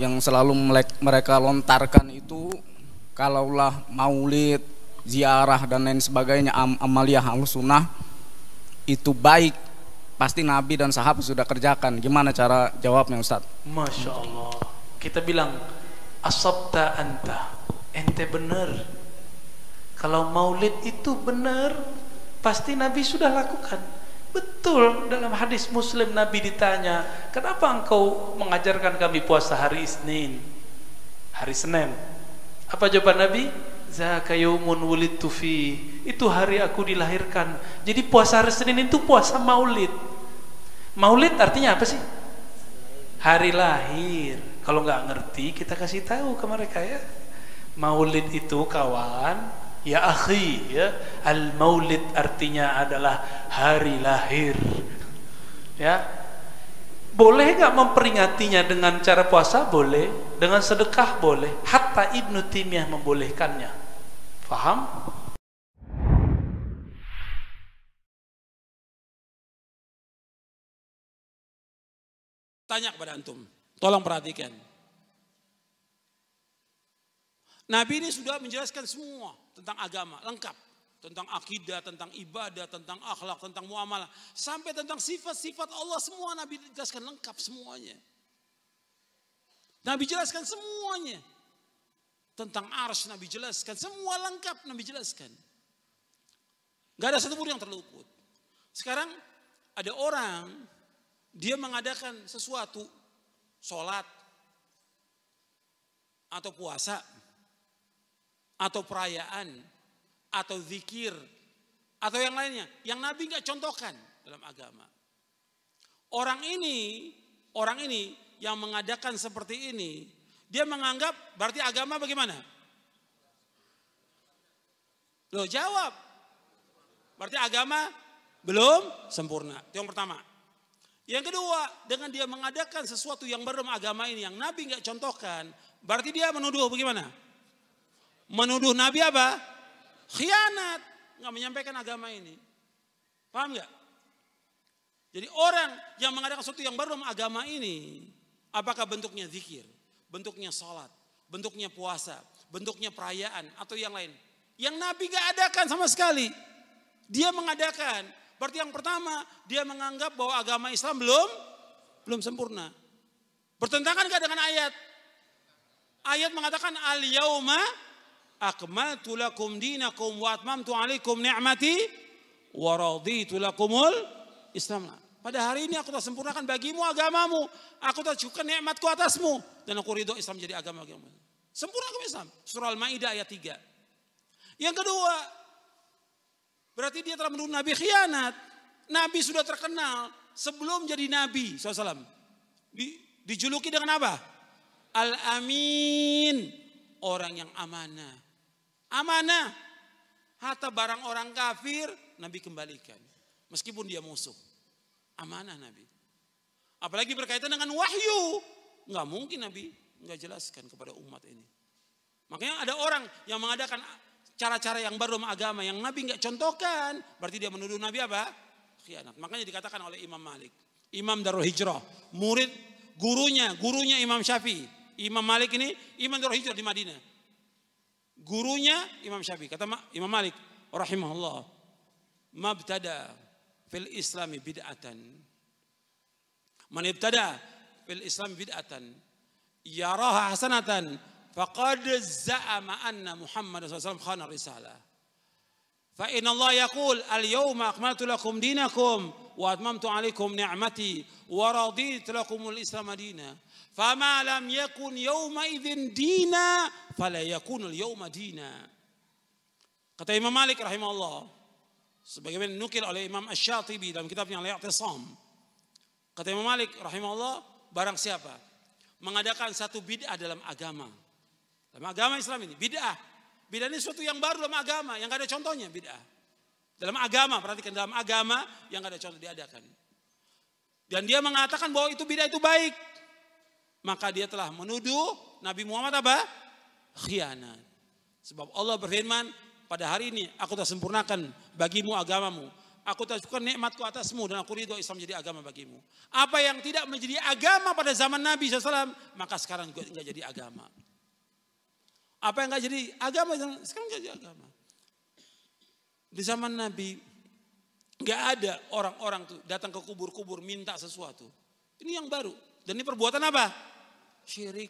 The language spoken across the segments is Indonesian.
yang selalu mereka lontarkan itu kalaulah maulid, ziarah dan lain sebagainya am amaliyah halus sunnah itu baik pasti Nabi dan sahabat sudah kerjakan gimana cara jawabnya Ustaz? Masya Allah kita bilang asabta anta ente benar kalau maulid itu benar pasti Nabi sudah lakukan Betul dalam hadis Muslim Nabi ditanya, "Kenapa engkau mengajarkan kami puasa hari Isnin?" Hari Senin. Apa jawaban Nabi? "Zakayumun yaumun wulidtu fi. Itu hari aku dilahirkan. Jadi puasa hari Senin itu puasa Maulid. Maulid artinya apa sih? Hari lahir. Kalau nggak ngerti kita kasih tahu ke mereka ya. Maulid itu kawan ya akhi ya al maulid artinya adalah hari lahir ya boleh nggak memperingatinya dengan cara puasa boleh dengan sedekah boleh hatta ibnu timyah membolehkannya faham tanya kepada antum tolong perhatikan Nabi ini sudah menjelaskan semua tentang agama, lengkap. Tentang akidah, tentang ibadah, tentang akhlak, tentang muamalah. Sampai tentang sifat-sifat Allah semua Nabi jelaskan lengkap semuanya. Nabi jelaskan semuanya. Tentang ars Nabi jelaskan, semua lengkap Nabi jelaskan. Gak ada satu pun yang terluput. Sekarang ada orang dia mengadakan sesuatu, sholat atau puasa, atau perayaan, atau zikir, atau yang lainnya. Yang Nabi nggak contohkan dalam agama. Orang ini, orang ini yang mengadakan seperti ini, dia menganggap berarti agama bagaimana? lo jawab. Berarti agama belum sempurna. Itu yang pertama. Yang kedua, dengan dia mengadakan sesuatu yang berum agama ini yang Nabi nggak contohkan, berarti dia menuduh bagaimana? menuduh Nabi apa? Khianat. Nggak menyampaikan agama ini. Paham nggak? Jadi orang yang mengadakan sesuatu yang baru dalam agama ini, apakah bentuknya zikir, bentuknya sholat, bentuknya puasa, bentuknya perayaan, atau yang lain. Yang Nabi nggak adakan sama sekali. Dia mengadakan. Berarti yang pertama, dia menganggap bahwa agama Islam belum belum sempurna. Bertentangan gak dengan ayat? Ayat mengatakan al-yauma akmaltu lakum dinakum wa atmamtu alaikum ni'mati wa raditu lakumul Islam. Pada hari ini aku telah sempurnakan bagimu agamamu. Aku telah cukupkan nikmatku atasmu. Dan aku ridho Islam jadi agama kamu. Sempurna agama Islam. Surah Al-Ma'idah ayat 3. Yang kedua, berarti dia telah menuduh Nabi khianat. Nabi sudah terkenal sebelum jadi Nabi SAW. Di, dijuluki dengan apa? Al-Amin. Orang yang amanah. Amanah. Harta barang orang kafir, Nabi kembalikan. Meskipun dia musuh. Amanah Nabi. Apalagi berkaitan dengan wahyu. Nggak mungkin Nabi nggak jelaskan kepada umat ini. Makanya ada orang yang mengadakan cara-cara yang baru agama yang Nabi nggak contohkan. Berarti dia menuduh Nabi apa? Khianat. Makanya dikatakan oleh Imam Malik. Imam Darul Hijrah. Murid gurunya, gurunya Imam Syafi'i. Imam Malik ini Imam Darul Hijrah di Madinah. gurunya Imam Syafi'i kata Imam Malik rahimahullah mabtada fil islami bid'atan man ibtada fil islam bid'atan yaraha hasanatan faqad za'ama anna Muhammad SAW khana risalah fa inna Allah yaqul al yawma akmaltu lakum dinakum وأتممت عليكم نعمتي ورضيت لكم الإسلام دينا فما لم يكن يومئذ دينا فلا يكون اليوم دينا kata Imam Malik rahimahullah sebagaimana nukil oleh Imam Asy-Syatibi dalam kitabnya Al-I'tisam kata Imam Malik rahimahullah barang siapa mengadakan satu bid'ah dalam agama dalam agama Islam ini bid'ah bid'ah ini sesuatu yang baru dalam agama yang gak ada contohnya bid'ah dalam agama, perhatikan dalam agama yang ada contoh diadakan. Dan dia mengatakan bahwa itu bidah itu baik. Maka dia telah menuduh Nabi Muhammad apa? Khianat. Sebab Allah berfirman, pada hari ini aku telah sempurnakan bagimu agamamu. Aku telah cukupkan nikmatku atasmu dan aku ridho Islam jadi agama bagimu. Apa yang tidak menjadi agama pada zaman Nabi SAW, maka sekarang juga enggak jadi agama. Apa yang enggak jadi agama, sekarang enggak jadi agama. Di zaman Nabi nggak ada orang-orang tuh datang ke kubur-kubur minta sesuatu. Ini yang baru. Dan ini perbuatan apa? Syirik.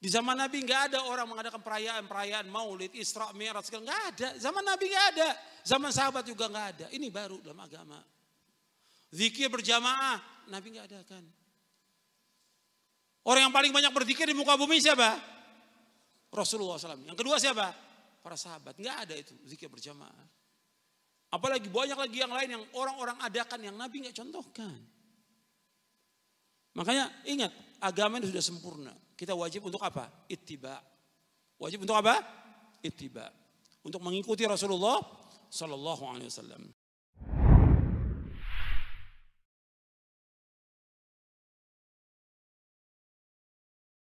Di zaman Nabi nggak ada orang mengadakan perayaan-perayaan Maulid, Isra, Mi'raj segala nggak ada. Zaman Nabi nggak ada. Zaman sahabat juga nggak ada. Ini baru dalam agama. Zikir berjamaah, Nabi nggak ada kan. Orang yang paling banyak berzikir di muka bumi siapa? Rasulullah SAW. Yang kedua siapa? para sahabat. Nggak ada itu zikir berjamaah. Apalagi banyak lagi yang lain yang orang-orang adakan yang Nabi nggak contohkan. Makanya ingat agama ini sudah sempurna. Kita wajib untuk apa? Ittiba. Wajib untuk apa? Ittiba. Untuk mengikuti Rasulullah Sallallahu Alaihi Wasallam.